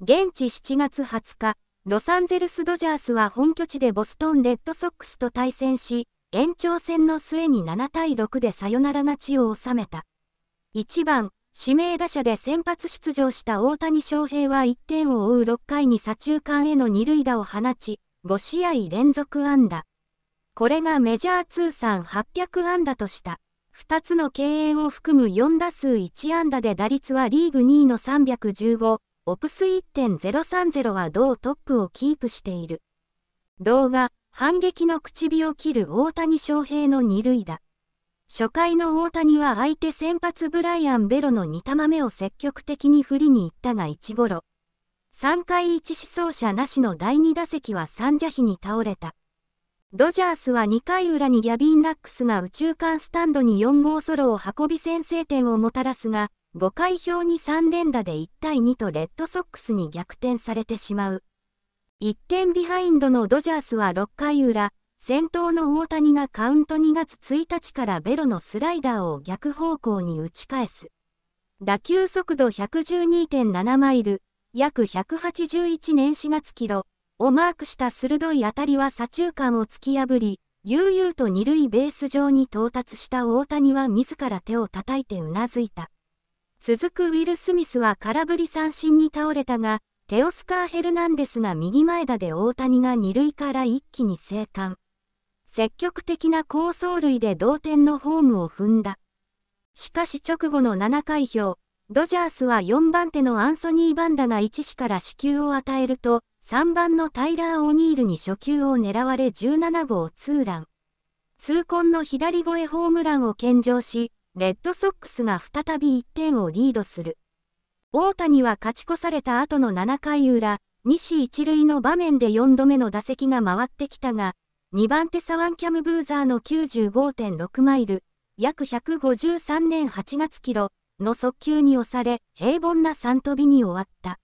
現地7月20日、ロサンゼルスドジャースは本拠地でボストンレッドソックスと対戦し、延長戦の末に7対6でサヨナラ勝ちを収めた。1番、指名打者で先発出場した大谷翔平は1点を追う6回に左中間への二塁打を放ち、5試合連続安打。これがメジャー通算800安打とした。2つの敬遠を含む4打数1安打で打率はリーグ2位の315、オプス1 0 3 0は同トップをキープしている。動画、反撃の口火を切る大谷翔平の二塁打。初回の大谷は相手先発ブライアン・ベロの2玉目を積極的に振りに行ったが1ゴロ。3回1死走者なしの第2打席は三者ジに倒れた。ドジャースは2回裏にギャビン・ラックスが宇宙間スタンドに4号ソロを運び先制点をもたらすが、5回表に3連打で1対2とレッドソックスに逆転されてしまう。1点ビハインドのドジャースは6回裏、先頭の大谷がカウント2月1日からベロのスライダーを逆方向に打ち返す。打球速度112.7マイル、約181年4月キロをマークした鋭い当たりは左中間を突き破り、悠々と二塁ベース上に到達した大谷は自ら手を叩いてうなずいた。続くウィル・スミスは空振り三振に倒れたが、テオスカー・ヘルナンデスが右前田で大谷が二塁から一気に生還。積極的な好走塁で同点のホームを踏んだ。しかし直後の7回表、ドジャースは4番手のアンソニー・バンダが1死から死球を与えると、3番のタイラー・オニールに初球を狙われ17号ツーラン。痛恨の左越えホームランを献上し、レッドソックスが再び1点をリードする。大谷は勝ち越された後の7回裏、西一塁の場面で4度目の打席が回ってきたが、2番手サワンキャムブーザーの95.6マイル、約153年8月キロの速球に押され、平凡な3飛びに終わった。